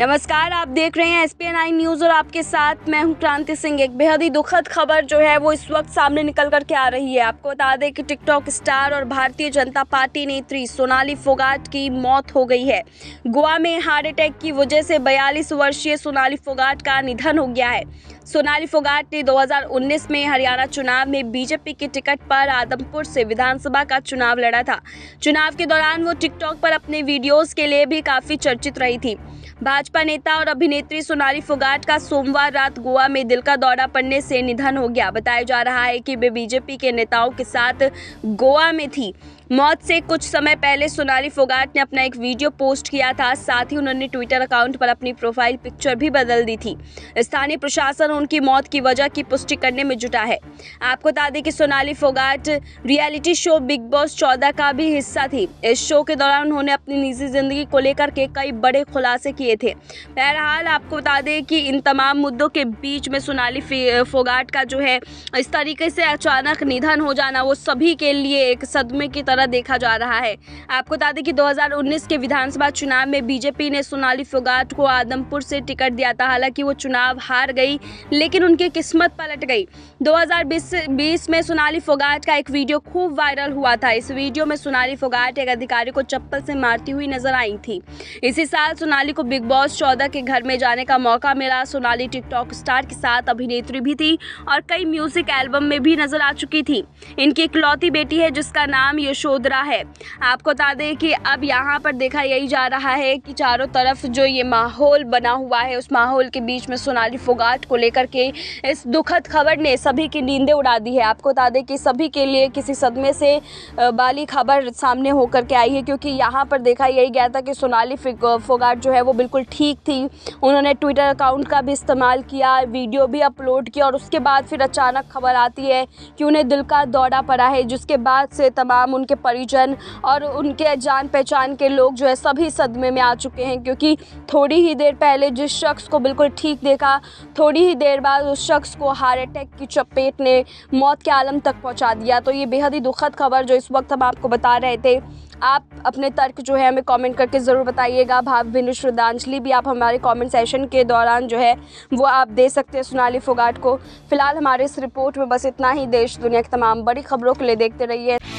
नमस्कार आप देख रहे हैं एस पी नाइन न्यूज़ और आपके साथ मैं हूं क्रांति सिंह एक बेहद ही दुखद खबर जो है वो इस वक्त सामने निकल करके आ रही है आपको बता दें कि टिकटॉक स्टार और भारतीय जनता पार्टी नेत्री सोनाली फोगाट की मौत हो गई है गोवा में हार्ट अटैक की वजह से बयालीस वर्षीय सोनाली फोगाट का निधन हो गया है सोनाली फोगाट ने 2019 में हरियाणा चुनाव में बीजेपी के टिकट पर आदमपुर से विधानसभा का चुनाव लड़ा था चुनाव के दौरान वो टिकटॉक पर अपने वीडियोस के लिए भी काफ़ी चर्चित रही थी भाजपा नेता और अभिनेत्री सोनाली फोगाट का सोमवार रात गोवा में दिल का दौरा पड़ने से निधन हो गया बताया जा रहा है कि वे बीजेपी के नेताओं के साथ गोवा में थी मौत से कुछ समय पहले सोनाली फोगाट ने अपना एक वीडियो पोस्ट किया था साथ ही उन्होंने ट्विटर अकाउंट पर अपनी प्रोफाइल पिक्चर भी बदल दी थी स्थानीय प्रशासन उनकी मौत की वजह की पुष्टि करने में जुटा है आपको बता दें कि Sonali Phogat reality show Bigg Boss चौदह का भी हिस्सा थी इस शो के दौरान उन्होंने अपनी निजी जिंदगी को लेकर के कई बड़े खुलासे किए थे बहरहाल आपको बता दें कि इन तमाम मुद्दों के बीच में सोनाली फोगाट का जो है इस तरीके से अचानक निधन हो जाना वो सभी के लिए एक सदमे की तरह तरह देखा जा रहा है आपको बता दें कि 2019 के विधानसभा चुनाव में बीजेपी ने सोनाली फोगाट को आदमपुर से टिकट दिया था हालांकि वो चुनाव हार गई लेकिन उनकी किस्मत पलट गई 2020 में सोनाली फोगाट का एक वीडियो खूब वायरल हुआ था इस वीडियो में सोनाली फोगाट एक अधिकारी को चप्पल से मारती हुई नजर आई थी इसी साल सोनाली को बिग बॉस चौदह के घर में जाने का मौका मिला सोनाली टिकटॉक स्टार के साथ अभिनेत्री भी थी और कई म्यूजिक एल्बम में भी नजर आ चुकी थी इनकी इकलौती बेटी है जिसका नाम यशो यशोधरा है आपको बता दें कि अब यहाँ पर देखा यही जा रहा है कि चारों तरफ जो ये माहौल बना हुआ है उस माहौल के बीच में सोनाली फोगाट को लेकर के इस दुखद खबर ने सभी की नींदें उड़ा दी है आपको बता दें कि सभी के लिए किसी सदमे से बाली खबर सामने होकर के आई है क्योंकि यहाँ पर देखा यही गया था कि सोनाली फोगाट जो है वो बिल्कुल ठीक थी उन्होंने ट्विटर अकाउंट का भी इस्तेमाल किया वीडियो भी अपलोड किया और उसके बाद फिर अचानक खबर आती है कि उन्हें दिल का दौरा पड़ा है जिसके बाद से तमाम उनके परिजन और उनके जान पहचान के लोग जो है सभी सदमे में आ चुके हैं क्योंकि थोड़ी ही देर पहले जिस शख्स को बिल्कुल ठीक देखा थोड़ी ही देर बाद उस शख्स को हार्ट अटैक की चपेट ने मौत के आलम तक पहुँचा दिया तो ये बेहद ही दुखद खबर जो इस वक्त हम आपको बता रहे थे आप अपने तर्क जो है हमें कमेंट करके ज़रूर बताइएगा भावभिन्न श्रद्धांजलि भी आप हमारे कमेंट सेशन के दौरान जो है वो आप दे सकते हैं सोनाली फोगाट को फिलहाल हमारे इस रिपोर्ट में बस इतना ही देश दुनिया की तमाम बड़ी खबरों के लिए देखते रहिए